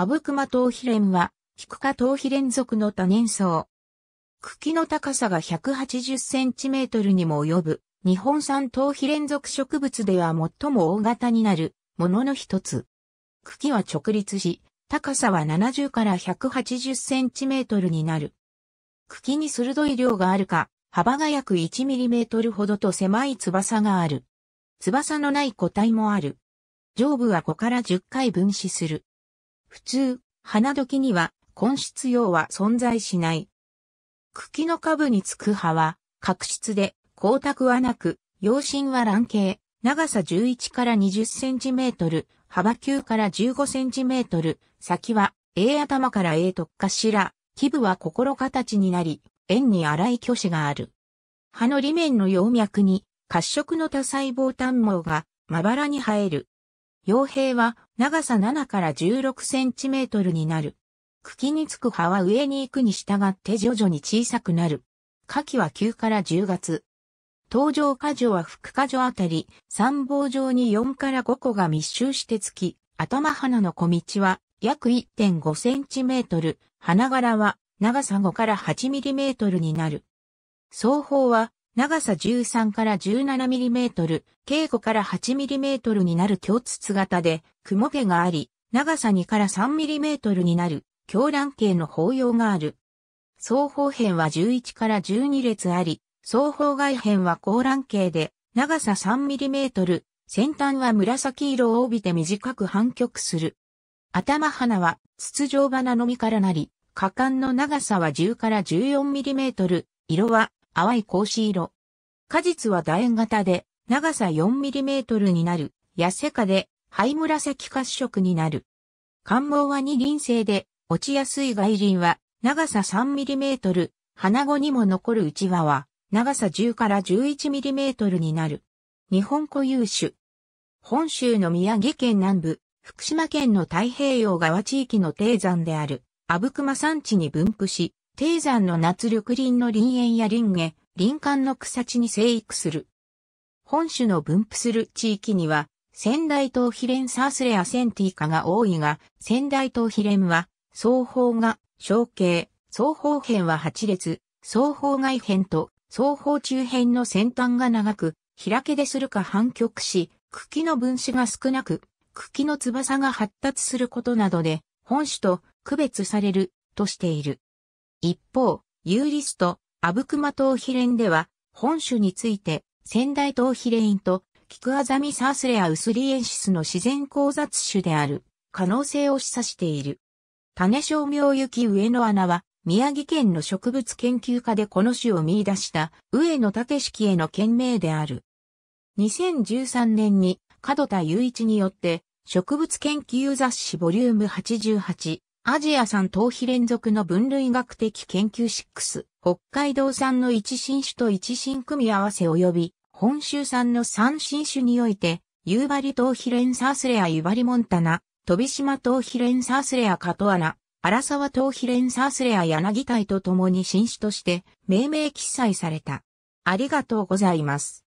アブクマトウヒレンは、ヒクカトウヒレン属の多年草。茎の高さが180センチメートルにも及ぶ、日本産トウヒレン属植物では最も大型になるものの一つ。茎は直立し、高さは70から180センチメートルになる。茎に鋭い量があるか、幅が約1ミリメートルほどと狭い翼がある。翼のない個体もある。上部は5から10回分子する。普通、花時には根室葉は存在しない。茎の下部につく葉は、角質で、光沢はなく、葉身は卵形、長さ11から20センチメートル、幅9から15センチメートル、先は A 頭から A しら、基部は心形になり、円に粗い巨子がある。葉の裏面の葉脈に、褐色の多細胞短毛がまばらに生える。傭兵は長さ7から16センチメートルになる。茎につく葉は上に行くに従って徐々に小さくなる。夏季は9から10月。登場果樹は副果樹あたり、参謀状に4から5個が密集してつき、頭花の小道は約1.5センチメートル、花柄は長さ5から8ミリメートルになる。双方は長さ13から17ミリメートル、径5から8ミリメートルになる強筒型で、雲毛があり、長さ2から3ミリメートルになる、狂乱形の包容がある。双方辺は11から12列あり、双方外辺は高乱形で、長さ3ミリメートル、先端は紫色を帯びて短く反曲する。頭花は筒状花の実からなり、果敢の長さは10から14ミリメートル、色は淡い格子色。果実は楕円型で、長さ 4mm になる、痩せかで、灰紫褐色になる。関毛は二輪性で、落ちやすい外輪は、長さ 3mm、花子にも残る内輪は、長さ10から 11mm になる。日本固有種。本州の宮城県南部、福島県の太平洋側地域の低山である、阿武隈山地に分布し、低山の夏緑林の林園や林下、林間の草地に生育する。本種の分布する地域には、仙台島ヒレンサースレアセンティカが多いが、仙台島ヒレンは、双方が、小径、双方辺は8列、双方外辺と、双方中辺の先端が長く、開けでするか反曲し、茎の分子が少なく、茎の翼が発達することなどで、本種と区別される、としている。一方、ユーリスト、アブクマ島比連では、本種について、仙台島比連と、キクアザミサースレアウスリエンシスの自然交雑種である、可能性を示唆している。種商名雪上野穴は、宮城県の植物研究家でこの種を見出した上野武式への県名である。2013年に角田雄一によって植物研究雑誌ボリューム88アジア産頭皮連続の分類学的研究6、北海道産の一新種と一新組み合わせ及び、本州産の三新種において、夕張頭皮連サースレアバ張モンタナ、飛島頭皮連サースレアカトアナ、荒沢頭皮連サースレア柳隊と共に新種として、命名記載された。ありがとうございます。